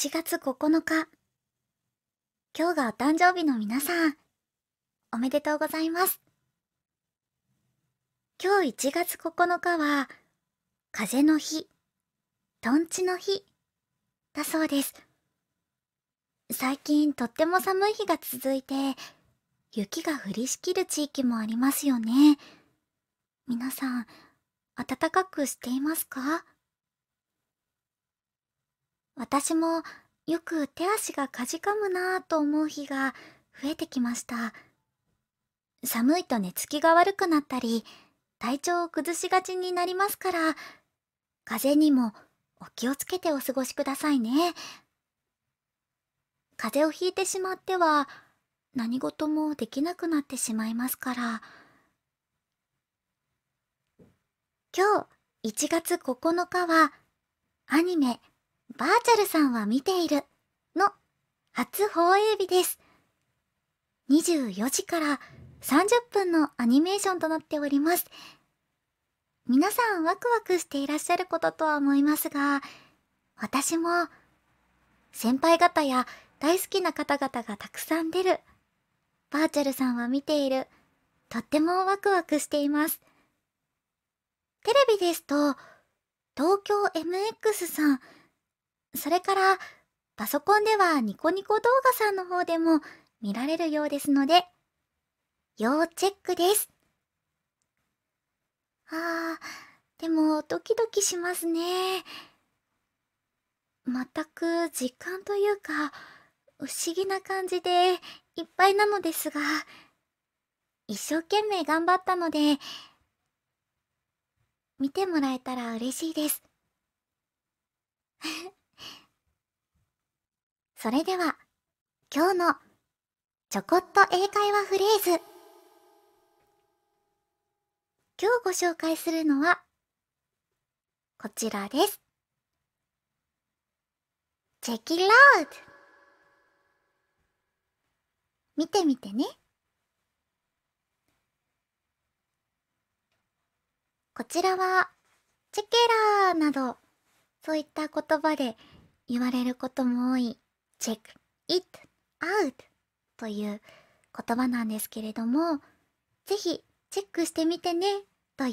1月9日。今日がお誕生日の皆さん、おめでとうございます。今日1月9日は、風の日、とんちの日、だそうです。最近とっても寒い日が続いて、雪が降りしきる地域もありますよね。皆さん、暖かくしていますか私もよく手足がかじかむなぁと思う日が増えてきました寒いと寝つきが悪くなったり体調を崩しがちになりますから風邪にもお気をつけてお過ごしくださいね風邪をひいてしまっては何事もできなくなってしまいますから今日1月9日はアニメ「バーチャルさんは見ているの初放映日です。24時から30分のアニメーションとなっております。皆さんワクワクしていらっしゃることとは思いますが、私も先輩方や大好きな方々がたくさん出る、バーチャルさんは見ている、とってもワクワクしています。テレビですと、東京 MX さん、それから、パソコンではニコニコ動画さんの方でも見られるようですので、要チェックです。あー、でもドキドキしますね。全く実感というか、不思議な感じでいっぱいなのですが、一生懸命頑張ったので、見てもらえたら嬉しいです。それでは、今日のちょこっと英会話フレーズ。今日ご紹介するのは、こちらです。チェキラウド見てみてね。こちらは、チェケラーなど、そういった言葉で言われることも多い check it out という言葉なんですけれども、ぜひチェックしてみてねという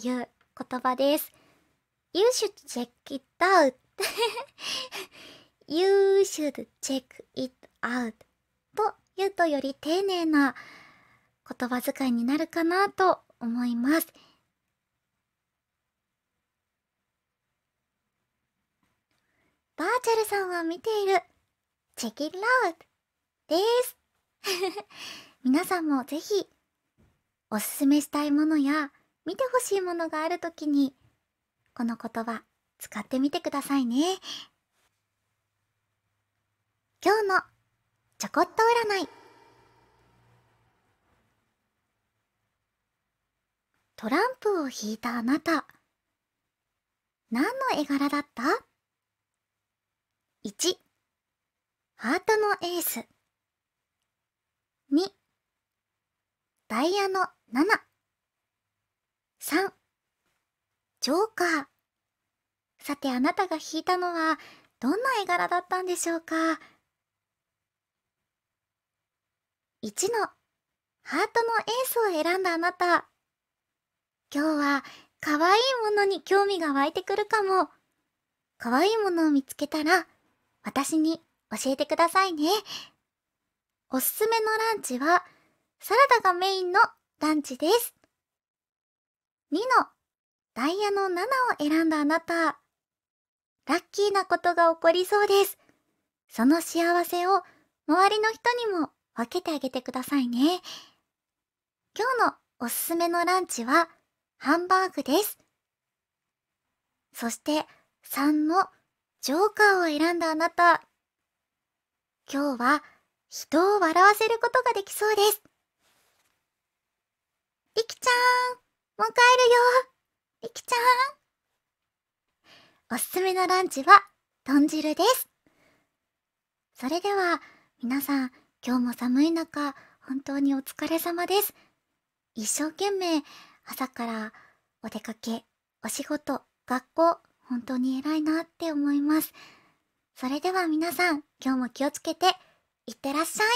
言葉です。You should check it out You should check it out と言うとより丁寧な言葉遣いになるかなと思います。バーチャルさんは見ているチェキロードです 皆さんもぜひおすすめしたいものや見てほしいものがあるときにこの言葉使ってみてくださいね今日のちょこっと占いトランプを引いたあなた何の絵柄だった ?1 ハートのエース。2、ダイヤの7。3、ジョーカー。さてあなたが引いたのはどんな絵柄だったんでしょうか ?1 のハートのエースを選んだあなた。今日は可愛いものに興味が湧いてくるかも。可愛いものを見つけたら私に教えてくださいね。おすすめのランチは、サラダがメインのランチです。2のダイヤの7を選んだあなた。ラッキーなことが起こりそうです。その幸せを周りの人にも分けてあげてくださいね。今日のおすすめのランチはハンバーグです。そして3のジョーカーを選んだあなた。今日は人を笑わせることができそうです。リキちゃん、もう帰るよ。リキちゃん。おすすめのランチは豚汁です。それでは皆さん今日も寒い中本当にお疲れ様です。一生懸命朝からお出かけ、お仕事、学校、本当に偉いなって思います。それでは皆さん、今日も気をつけて、いってらっしゃい。